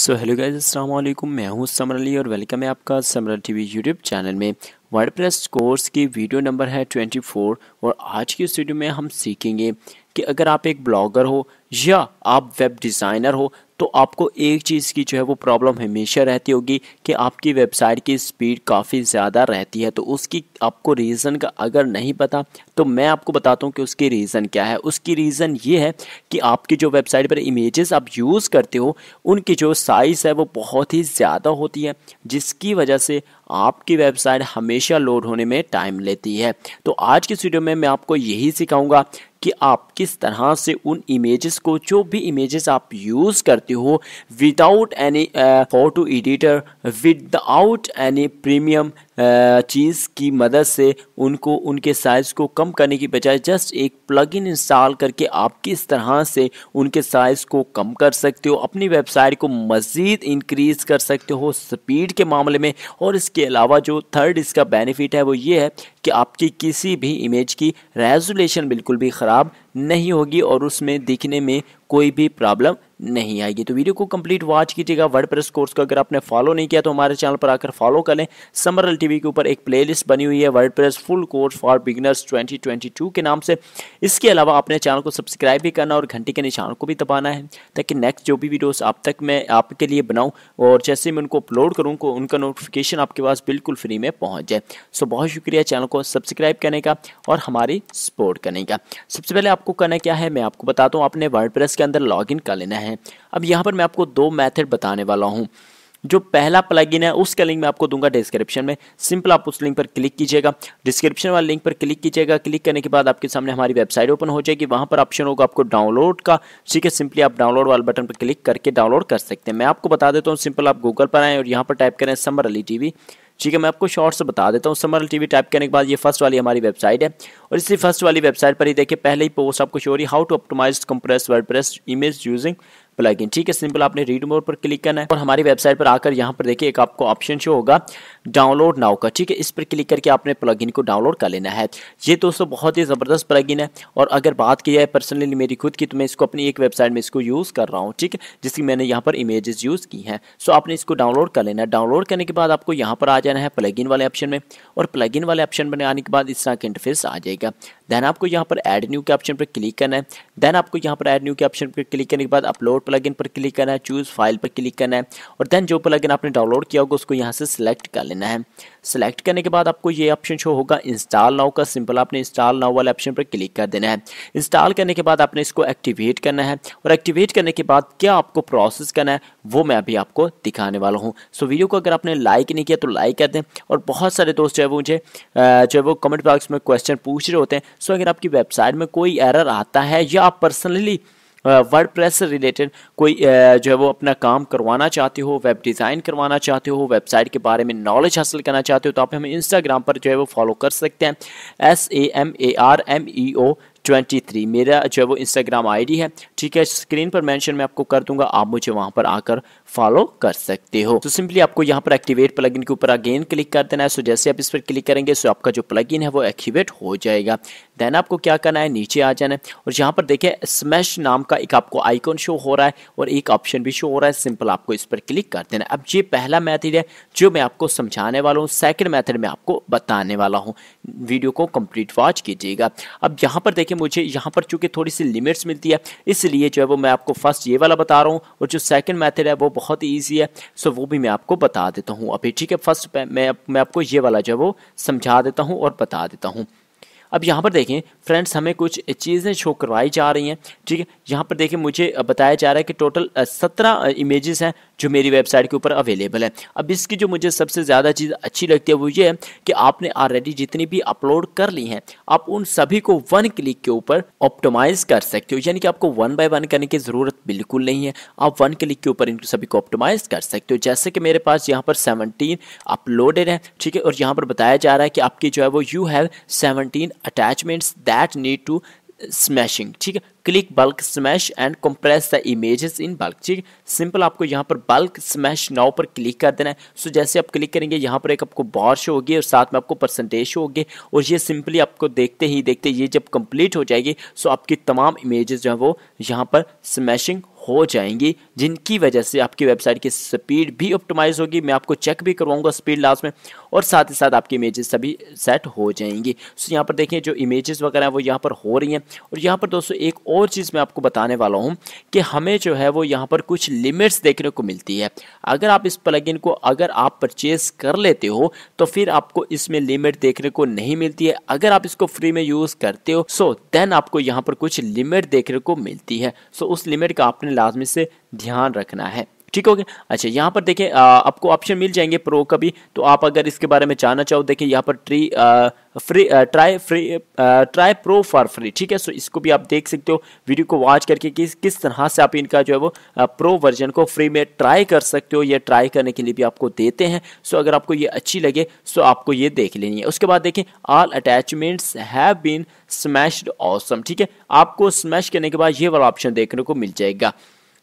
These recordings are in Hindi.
सो हेलो गाइज अस्सलाम मैं हूँ समर अली और वेलकम है आपका समर टीवी यूट्यूब चैनल में वर्डप्रेस कोर्स की वीडियो नंबर है 24 और आज की इस वीडियो में हम सीखेंगे कि अगर आप एक ब्लॉगर हो या आप वेब डिज़ाइनर हो तो आपको एक चीज़ की जो है वो प्रॉब्लम हमेशा रहती होगी कि आपकी वेबसाइट की स्पीड काफ़ी ज़्यादा रहती है तो उसकी आपको रीज़न का अगर नहीं पता तो मैं आपको बताता हूँ कि उसकी रीज़न क्या है उसकी रीज़न ये है कि आपकी जो वेबसाइट पर इमेजेस आप यूज़ करते हो उनकी जो साइज़ है वो बहुत ही ज़्यादा होती है जिसकी वजह से आपकी वेबसाइट हमेशा लोड होने में टाइम लेती है तो आज की वीडियो में मैं आपको यही सिखाऊंगा कि आप किस तरह से उन इमेजेस को जो भी इमेजेस आप यूज़ करते हो without any photo editor without any premium चीज़ की मदद से उनको उनके साइज़ को कम करने की बजाय जस्ट एक प्लग इन इंस्टॉल करके आप किस तरह से उनके साइज़ को कम कर सकते हो अपनी वेबसाइट को मज़ीद इंक्रीज़ कर सकते हो स्पीड के मामले में और इसके अलावा जो थर्ड इसका बेनिफिट है वो ये है कि आपकी किसी भी इमेज की रेजोलेशन बिल्कुल भी ख़राब नहीं होगी और उसमें दिखने में कोई भी प्रॉब्लम नहीं आएगी तो वीडियो को कंप्लीट वॉच कीजिएगा वर्ड प्रेस कोर्स को अगर आपने फॉलो नहीं किया तो हमारे चैनल पर आकर फॉलो करें समरल टीवी के ऊपर एक प्लेलिस्ट बनी हुई है WordPress full course for beginners 2022 के नाम से इसके अलावा अपने चैनल को सब्सक्राइब भी करना और घंटे के निशान को भी दबाना है ताकि नेक्स्ट जो भी वीडियोज़ आप तक मैं आपके लिए बनाऊँ और जैसे मैं उनको अपलोड करूँ उनका नोटिफिकेशन आपके पास बिल्कुल फ्री में पहुँच जाए सो बहुत शुक्रिया चैनल को सब्सक्राइब करने का और हमारी सपोर्ट करने का सबसे पहले आपको करना क्या है मैं आपको बताता हूँ आपने वर्ड के अंदर लॉग कर लेना है हैं अब यहाँ पर मैं आपको दो मैथड बताने वाला हूँ जो पहला प्लगइन है उसका लिंक मैं आपको दूंगा डिस्क्रिप्शन में सिंपल आप उस लिंक पर क्लिक कीजिएगा डिस्क्रिप्शन वाले लिंक पर क्लिक कीजिएगा क्लिक करने के बाद आपके सामने हमारी वेबसाइट ओपन हो जाएगी वहां पर ऑप्शन होगा आपको डाउनलोड का ठीक है सिंपली आप डाउनलोड वाले बटन पर क्लिक करके डाउनलोड कर सकते हैं मैं आपको बता देता हूँ सिंपल आप गूगल पर आएँ और यहाँ पर टाइप करें समर अली टी ठीक है मैं आपको शॉर्ट से बता देता हूँ समर टीवी टाइप करने के बाद ये फर्स्ट वाली हमारी वेबसाइट है और इसी फर्स्ट वाली वेबसाइट पर ही देखिए पहले ही पोस्ट आपको शो रही how to optimize compress word image using plugin ठीक है सिंपल आपने रीड मोड पर क्लिक करना है और हमारी वेबसाइट पर आकर यहाँ पर देखिए एक आपको ऑप्शन शो होगा डाउनलोड नाउ का ठीक है इस पर क्लिक करके आपने प्लगइन को डाउनलोड कर लेना है ये दोस्तों बहुत ही ज़बरदस्त प्लगइन है और अगर बात की जाए पर्सनली मेरी खुद की तो मैं इसको अपनी एक वेबसाइट में इसको यूज़ कर रहा हूँ ठीक है जिसकी मैंने यहाँ पर इमेजेस यूज़ की हैं सो आपने इसको डाउनलोड कर लेना है डाउनलोड करने के बाद आपको यहाँ पर आ जाना है इन वाले ऑप्शन में और इन वाले ऑप्शन में आने के बाद इस तरह का इंटरफेस आ जाएगा देन आपको यहाँ पर एड न्यू के ऑप्शन पर क्लिक करना है देन आपको यहाँ पर एड न्यू के ऑप्शन पर क्लिक करने के बाद अपलोड इन पर क्लिक करना है चूज़ फाइल पर क्लिक करना है और देन जो इन आपने डाउनलोड किया होगा उसको यहाँ से सिलेक्ट कर लेना है सेलेक्ट करने के बाद आपको ये ऑप्शन शो होगा इंस्टॉल नाउ का सिंपल आपने इंस्टॉल नाउ वाले ऑप्शन पर क्लिक कर देना है इंस्टॉल करने के बाद आपने इसको एक्टिवेट करना है और एक्टिवेट करने के बाद क्या आपको प्रोसेस करना है वो मैं अभी आपको दिखाने वाला हूँ सो वीडियो को अगर आपने लाइक नहीं किया तो लाइक कर दें और बहुत सारे दोस्त जो है वो मुझे जो है वो कमेंट बॉक्स में क्वेश्चन पूछ रहे होते हैं सो अगर आपकी वेबसाइट में कोई एरर आता है या आप पर्सनली वर्ड प्रेस से रिलेटेड कोई जो है वो अपना काम करवाना चाहते हो वेब डिज़ाइन करवाना चाहते हो वेबसाइट के बारे में नॉलेज हासिल करना चाहते हो तो आप हमें इंस्टाग्राम पर जो है वो फॉलो कर सकते हैं S A M A R M E O twenty three मेरा जो है वो इंस्टाग्राम आईडी है ठीक है स्क्रीन पर मेंशन मैं आपको कर दूंगा आप मुझे वहां पर आकर फॉलो कर सकते हो तो सिंपली आपको यहाँ पर एक्टिवेट प्लग के ऊपर अगेन क्लिक कर देना है सो जैसे आप इस पर क्लिक करेंगे सो आपका जो इन है वो एक्टिवेट हो जाएगा देन आपको क्या करना है नीचे आ जाना है और यहाँ पर देखें स्मैश नाम का एक आपको आइकॉन शो हो रहा है और एक ऑप्शन भी शो हो रहा है सिंपल आपको इस पर क्लिक कर देना है अब ये पहला मैथड है जो मैं आपको समझाने वाला हूँ सेकेंड मैथड में आपको बताने वाला हूँ वीडियो को कंप्लीट वॉच कीजिएगा अब यहाँ पर देखें मुझे यहाँ पर चूंकि थोड़ी सी लिमिट्स मिलती है इसलिए जो है वो मैं आपको फर्स्ट ये वाला बता रहा हूँ और जो सेकंड मेथड है वो बहुत ही ईजी है सो वो भी मैं आपको बता देता हूँ अभी ठीक है फर्स्ट मैं मैं आपको ये वाला जो है वो समझा देता हूँ और बता देता हूँ अब यहाँ पर देखें फ्रेंड्स हमें कुछ चीज़ें शो करवाई जा रही हैं ठीक है यहाँ पर देखें मुझे बताया जा रहा है कि टोटल सत्रह इमेजेस हैं जो मेरी वेबसाइट के ऊपर अवेलेबल है अब इसकी जो मुझे सबसे ज़्यादा चीज़ अच्छी लगती है वो ये है कि आपने ऑलरेडी जितनी भी अपलोड कर ली हैं आप उन सभी को वन क्लिक के ऊपर ऑप्टोमाइज कर सकते हो यानी कि आपको वन बाय वन करने की ज़रूरत बिल्कुल नहीं है आप वन क्लिक के ऊपर इन सभी को ऑप्टोमाइज कर सकते हो जैसे कि मेरे पास यहाँ पर सेवनटीन अपलोडेड है ठीक है और यहाँ पर बताया जा रहा है कि आपकी जो है वो you have seventeen attachments that need to smashing ठीक है click bulk smash and compress the images in bulk ठीक सिंपल आपको यहाँ पर बल्क स्मैश नाव पर क्लिक कर देना है सो जैसे आप क्लिक करेंगे यहाँ पर एक आपको बार शो होगी और साथ में आपको परसेंटेज शो होगी और ये सिंपली आपको देखते ही देखते ये जब कंप्लीट हो जाएगी सो आपकी तमाम इमेजेस जो है वो यहाँ पर स्मैशिंग हो जाएंगी जिनकी वजह से आपकी वेबसाइट की स्पीड भी ऑप्टिमाइज होगी मैं आपको चेक भी करवाऊंगा स्पीड लास्ट में और साथ ही साथ आपकी इमेजेस सभी सेट हो जाएंगी सो यहाँ पर देखिए जो इमेजेस वगैरह हैं वो यहाँ पर हो रही हैं और यहाँ पर दोस्तों एक और चीज़ मैं आपको बताने वाला हूँ कि हमें जो है वो यहाँ पर कुछ लिमिट्स देखने को मिलती है अगर आप इस प्लग को अगर आप परचेज कर लेते हो तो फिर आपको इसमें लिमिट देखने को नहीं मिलती है अगर आप इसको फ्री में यूज़ करते हो सो देन आपको यहाँ पर कुछ लिमिट देखने को मिलती है सो उस लिमिट का आपने लाजमी से ध्यान रखना है ठीक हो गया अच्छा यहाँ पर देखें आपको ऑप्शन मिल जाएंगे प्रो का भी तो आप अगर इसके बारे में जानना चाहो देखें यहाँ पर ट्री आ, free try free try pro for free ठीक है सो इसको भी आप देख सकते हो वीडियो को वॉच करके किस किस तरह से आप इनका जो है वो प्रो uh, वर्जन को फ्री में ट्राई कर सकते हो ये ट्राई करने के लिए भी आपको देते हैं सो अगर आपको ये अच्छी लगे सो आपको ये देख लेनी है उसके बाद देखें all attachments have been smashed awesome ठीक है आपको स्मैश करने के बाद ये वाला ऑप्शन देखने को मिल जाएगा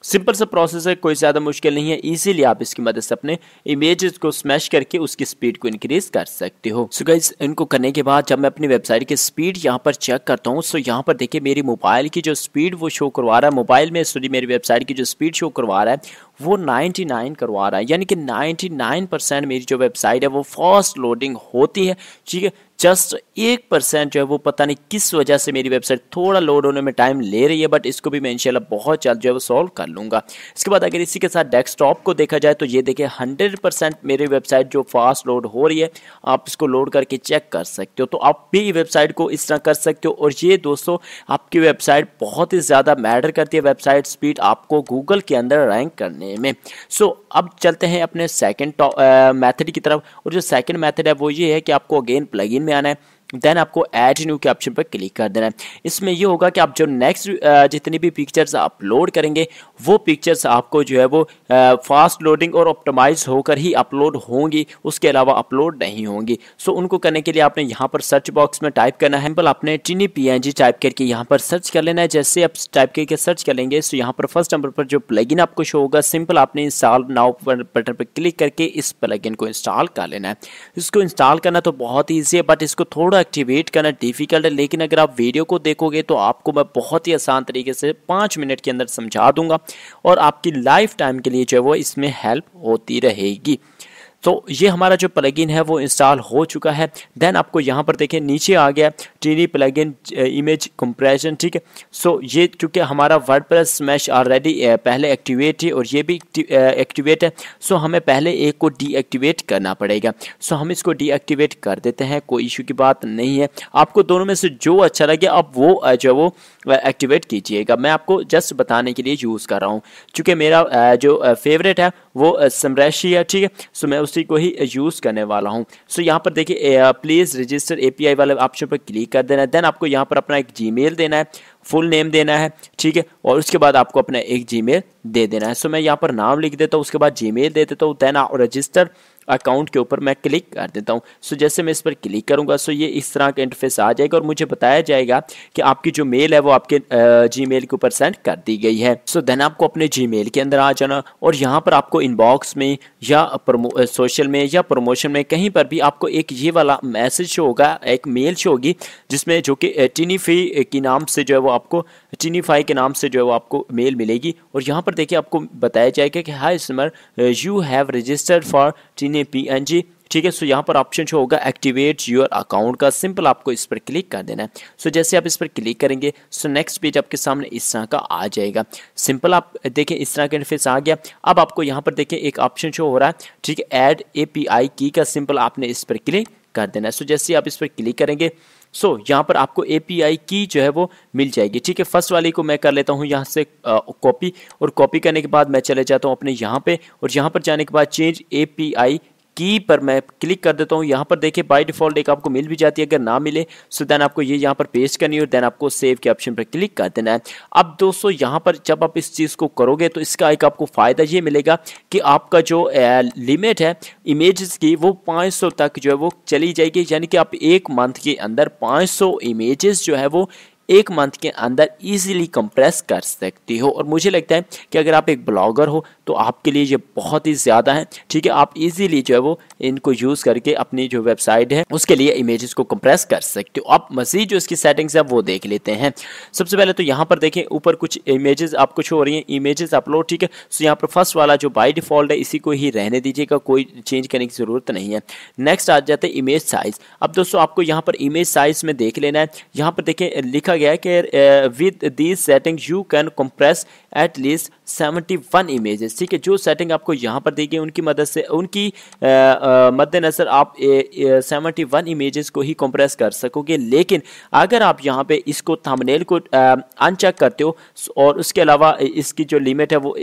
सिंपल सा प्रोसेस है कोई ज़्यादा मुश्किल नहीं है इजीली आप इसकी मदद से अपने इमेजेस को स्मैश करके उसकी स्पीड को इंक्रीज कर सकते हो सो so गाइज इनको करने के बाद जब मैं अपनी वेबसाइट की स्पीड यहाँ पर चेक करता हूँ सो यहाँ पर देखिए मेरी मोबाइल की जो स्पीड वो शो करवा रहा है मोबाइल में सॉरी मेरी वेबसाइट की जो स्पीड शो करवा रहा है वो 99 करवा रहा है यानी कि 99 परसेंट मेरी जो वेबसाइट है वो फास्ट लोडिंग होती है ठीक है जस्ट एक परसेंट जो है वो पता नहीं किस वजह से मेरी वेबसाइट थोड़ा लोड होने में टाइम ले रही है बट इसको भी मैं इंशाल्लाह बहुत जल्द जो है वो सॉल्व कर लूँगा इसके बाद अगर इसी के साथ डेस्कटॉप को देखा जाए तो ये देखिए हंड्रेड परसेंट मेरी वेबसाइट जो फास्ट लोड हो रही है आप इसको लोड करके चेक कर सकते हो तो आप भी वेबसाइट को इस तरह कर सकते हो और ये दोस्तों आपकी वेबसाइट बहुत ही ज़्यादा मैटर करती है वेबसाइट स्पीड आपको गूगल के अंदर रैंक करने में सो so, अब चलते हैं अपने सेकेंड मेथड की तरफ और जो सेकेंड मैथड है वो ये है कि आपको अगेन प्लगइन में आना है देन आपको ऐड न्यू के ऑप्शन पर क्लिक कर देना है इसमें ये होगा कि आप जो नेक्स्ट जितनी भी पिक्चर्स अपलोड करेंगे वो पिक्चर्स आपको जो है वो फास्ट लोडिंग और ऑप्टोमाइज होकर ही अपलोड होंगी उसके अलावा अपलोड नहीं होंगी सो उनको करने के लिए आपने यहाँ पर सर्च बॉक्स में टाइप करना है सिंपल आपने टिनी पी टाइप करके यहाँ पर सर्च कर लेना है जैसे आप टाइप करके सर्च कर लेंगे सो यहाँ पर फर्स्ट नंबर पर जो प्लगइन आपको शो होगा सिंपल आपने इंस्टॉल नाउ बटन पर क्लिक करके इस इन को इंस्टॉल कर लेना है इसको इंस्टॉल करना तो बहुत ईजी है बट इसको थोड़ा एक्टिवेट करना डिफिकल्ट है लेकिन अगर आप वीडियो को देखोगे तो आपको मैं बहुत ही आसान तरीके से पाँच मिनट के अंदर समझा दूंगा और आपकी लाइफ टाइम के लिए जो है वो इसमें हेल्प होती रहेगी तो ये हमारा जो प्लगइन है वो इंस्टॉल हो चुका है देन आपको यहाँ पर देखें नीचे आ गया ट्रीनी प्लगइन इमेज कंप्रेशन ठीक है सो ये चूँकि हमारा वर्ड प्लस स्मैश ऑलरेडी पहले एक्टिवेट है और ये भी एक्टिवेट uh, है सो हमें पहले एक को डीएक्टिवेट करना पड़ेगा सो हम इसको डीएक्टिवेट कर देते हैं कोई इशू की बात नहीं है आपको दोनों में से जो अच्छा लगे आप वो जो वो एक्टिवेट कीजिएगा मैं आपको जस्ट बताने के लिए यूज़ कर रहा हूँ चूँकि मेरा जो फेवरेट है वो समरेशी है ठीक है सो मैं उसी को ही यूज़ करने वाला हूँ सो यहाँ पर देखिए प्लीज़ रजिस्टर ए वाले ऑप्शन पर क्लिक कर देना है देन आपको यहाँ पर अपना एक जी देना है फुल नेम देना है ठीक है और उसके बाद आपको अपना एक जी दे देना है सो मैं यहाँ पर नाम लिख देता हूँ उसके बाद जी दे देता हूँ देन रजिस्टर अकाउंट के ऊपर मैं क्लिक कर देता हूँ सो जैसे मैं इस पर क्लिक करूँगा सो ये इस तरह का इंटरफेस आ जाएगा और मुझे बताया जाएगा कि आपकी जो मेल है वो आपके जी मेल के ऊपर सेंड कर दी गई है सो देन आपको अपने जी मेल के अंदर आ जाना और यहाँ पर आपको इनबॉक्स में या सोशल में या प्रमोशन में कहीं पर भी आपको एक ये वाला मैसेज होगा एक मेल शो होगी जिसमें जो कि टिनी फी के नाम से जो है वो आपको चिनीफाई के नाम से जो है वो आपको मेल मिलेगी और यहाँ पर देखिए आपको बताया जाएगा कि hi Samar you have registered for tiny P N G ठीक है सो यहाँ पर ऑप्शन जो होगा एक्टिवेट योर अकाउंट का सिंपल आपको इस पर क्लिक कर देना है सो so, जैसे आप इस पर क्लिक करेंगे सो नेक्स्ट पेज आपके सामने इस तरह का आ जाएगा सिंपल आप देखें इस तरह का इंटरफेस आ गया अब आपको यहाँ पर देखें एक ऑप्शन शो हो रहा है ठीक है एड ए पी आई की का सिंपल आपने इस पर क्लिक कर देना है सो so, जैसे आप इस पर क्लिक करेंगे सो so, यहाँ पर आपको एपीआई की जो है वो मिल जाएगी ठीक है फर्स्ट वाली को मैं कर लेता हूँ यहाँ से कॉपी और कॉपी करने के बाद मैं चले जाता हूँ अपने यहाँ पे और यहाँ पर जाने के बाद चेंज एपीआई की पर मैं क्लिक कर देता हूँ यहाँ पर देखिए बाय डिफॉल्ट एक आपको मिल भी जाती है अगर ना मिले सो देन आपको ये यहाँ पर पेस्ट करनी है देन आपको सेव के ऑप्शन पर क्लिक कर देना है अब दोस्तों यहाँ पर जब आप इस चीज़ को करोगे तो इसका एक आपको फ़ायदा ये मिलेगा कि आपका जो लिमिट है इमेज की वो पाँच तक जो है वो चली जाएगी यानी कि आप एक मंथ के अंदर पाँच इमेजेस जो है वो एक मंथ के अंदर इजीली कंप्रेस कर सकते हो और मुझे लगता है कि अगर आप एक ब्लॉगर हो तो आपके लिए ये बहुत ही ज़्यादा है ठीक है आप इजीली जो है वो इनको यूज़ करके अपनी जो वेबसाइट है उसके लिए इमेजेस को कंप्रेस कर सकते हो आप मज़ीद जो इसकी सेटिंग्स है वो देख लेते हैं सबसे पहले तो यहाँ पर देखें ऊपर कुछ इमेजेस आप कुछ हो रही हैं इमेजेस अपलोड ठीक है सो यहाँ पर फर्स्ट वाला जो बाई डिफ़ॉल्ट है इसी को ही रहने दीजिएगा कोई चेंज करने की ज़रूरत नहीं है नेक्स्ट आ जाता है इमेज साइज़ अब दोस्तों आपको यहाँ पर इमेज साइज़ में देख लेना है यहाँ पर देखें लिखा लिखा गया है कि with these settings you can compress at least seventy one images ठीक है जो सेटिंग आपको यहाँ पर दी गई उनकी मदद से उनकी मद्देनज़र आप सेवेंटी वन इमेजेस को ही कंप्रेस कर सकोगे लेकिन अगर आप यहाँ पे इसको थंबनेल को अनचेक करते हो और उसके अलावा इसकी जो लिमिट है वो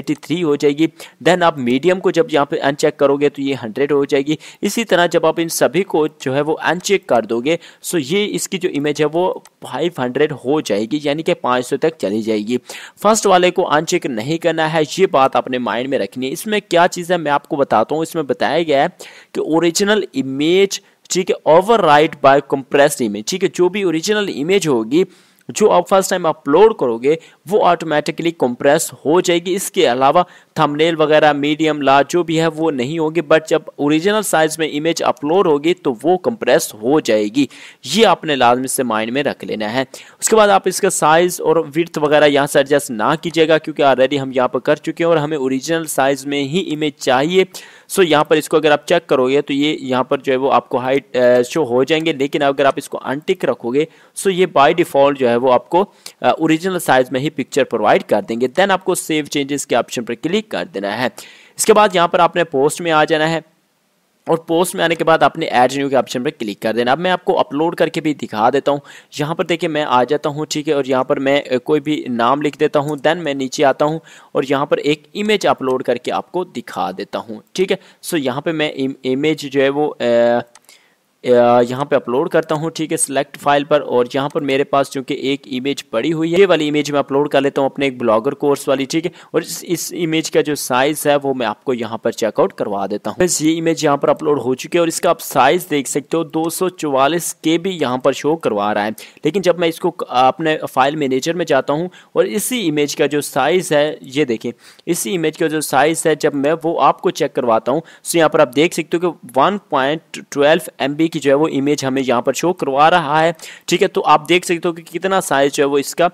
एटी थ्री हो जाएगी देन आप मीडियम को जब यहाँ पे अनचेक करोगे तो ये हंड्रेड हो जाएगी इसी तरह जब आप इन सभी को जो है वो अनचेक कर दोगे सो ये इसकी जो इमेज है वो फाइव हंड्रेड हो जाएगी यानी कि पाँच सौ तक चली जाएगी फर्स्ट वाले को अनचेक नहीं करना है ये बात अपने माइंड में रखनी है इसमें क्या चीज़ है मैं आपको बताता हूँ इसमें बताया गया है कि ओरिजिनल इमेज ठीक है overwrite by compressed image ठीक है जो भी ओरिजिनल इमेज होगी जो आप फर्स्ट टाइम अपलोड करोगे वो ऑटोमेटिकली कंप्रेस हो जाएगी इसके अलावा थंबनेल वगैरह मीडियम लार्ज जो भी है वो नहीं होगी बट जब ओरिजिनल साइज में इमेज अपलोड होगी तो वो कंप्रेस हो जाएगी ये आपने लाजमी से माइंड में रख लेना है उसके बाद आप इसका साइज और विर्थ वगैरह यहाँ से एडजस्ट ना कीजिएगा क्योंकि ऑलरेडी हम यहाँ पर कर चुके हैं और हमें ओरिजिनल साइज में ही इमेज चाहिए सो यहाँ पर इसको अगर आप चेक करोगे तो ये यहाँ पर जो है वो आपको हाइट शो हो जाएंगे लेकिन अगर आप इसको अनटिक रखोगे सो ये बाय डिफॉल्ट जो है वो आपको ओरिजिनल साइज में ही पिक्चर प्रोवाइड कर देंगे देन आपको सेव चेंजेस के ऑप्शन पर क्लिक क्लिक कर देना है इसके बाद यहाँ पर आपने पोस्ट में आ जाना है और पोस्ट में आने के बाद आपने एड न्यू के ऑप्शन पर क्लिक कर देना अब मैं आपको अपलोड करके भी दिखा देता हूँ यहाँ पर देखिए मैं आ जाता हूँ ठीक है और यहाँ पर मैं कोई भी नाम लिख देता हूँ देन मैं नीचे आता हूँ और यहाँ पर एक इमेज अपलोड करके आपको दिखा देता हूँ ठीक है सो यहाँ पर मैं इमेज जो है वो यहाँ पे अपलोड करता हूँ ठीक है सिलेक्ट फाइल पर और यहाँ पर मेरे पास चूँकि एक इमेज पड़ी हुई है ये वाली इमेज मैं अपलोड कर लेता हूँ अपने एक ब्लॉगर कोर्स वाली ठीक है और इस, इस इमेज का जो साइज़ है वो मैं आपको यहाँ पर चेकआउट करवा देता हूँ बस ये इमेज यहाँ पर अपलोड हो चुकी है और इसका आप साइज़ देख सकते हो दो के भी यहाँ पर शो करवा रहा है लेकिन जब मैं इसको अपने फाइल मैनेजर में जाता हूँ और इसी इमेज का जो साइज़ है ये देखें इसी इमेज का जो साइज़ है जब मैं वो आपको चेक करवाता हूँ तो यहाँ पर आप देख सकते हो कि वन पॉइंट कंपनी की जो है वो इमेज हमें यहाँ पर शो करवा रहा है ठीक है तो आप देख सकते हो कि कितना साइज जो है वो इसका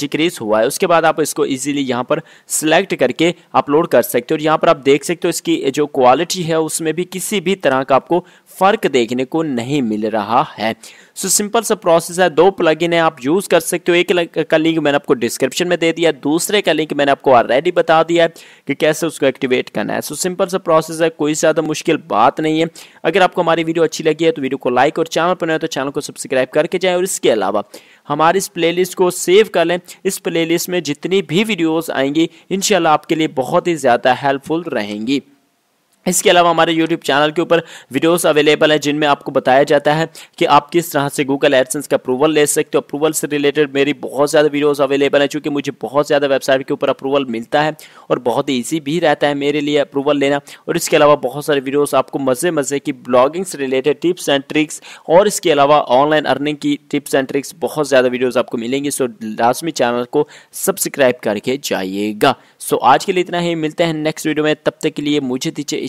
डिक्रीज हुआ है उसके बाद आप इसको ईजिली यहाँ पर सिलेक्ट करके अपलोड कर सकते हो और यहाँ पर आप देख सकते हो इसकी जो क्वालिटी है उसमें भी किसी भी तरह का आपको फ़र्क देखने को नहीं मिल रहा है सो सिंपल सा प्रोसेस है दो प्लगइन है आप यूज़ कर सकते हो एक का लिंक मैंने आपको डिस्क्रिप्शन में दे दिया दूसरे का लिंक मैंने आपको ऑलरेडी बता दिया है कि कैसे उसको एक्टिवेट करना है सो सिंपल सा प्रोसेस है कोई ज़्यादा मुश्किल बात नहीं है अगर आपको हमारी वीडियो अच्छी अच्छी लगी है तो वीडियो को लाइक और चैनल पर नए तो चैनल को सब्सक्राइब करके जाएं और इसके अलावा हमारे इस प्लेलिस्ट को सेव कर लें इस प्लेलिस्ट में जितनी भी वीडियोस आएंगी इंशाल्लाह आपके लिए बहुत ही ज़्यादा हेल्पफुल रहेंगी इसके अलावा हमारे YouTube चैनल के ऊपर वीडियोस अवेलेबल है जिनमें आपको बताया जाता है कि आप किस तरह से Google AdSense का अप्रूवल ले सकते हो अप्रूवल से रिलेटेड मेरी बहुत ज़्यादा वीडियोस अवेलेबल है क्योंकि मुझे बहुत ज़्यादा वेबसाइट के ऊपर अप्रूवल मिलता है और बहुत ईजी भी रहता है मेरे लिए अप्रूवल लेना और इसके अलावा बहुत सारे वीडियोज़ आपको मज़े मज़े की ब्लॉगिंग से रिलेटेड टिप्स एंड ट्रिक्स और इसके अलावा ऑनलाइन अर्निंग की टिप्स एंड ट्रिक्स बहुत ज़्यादा वीडियोज़ आपको मिलेंगी सो लाजमी चैनल को सब्सक्राइब करके जाइएगा सो आज के लिए इतना ही मिलते हैं नेक्स्ट वीडियो में तब तक के लिए मुझे दीजिए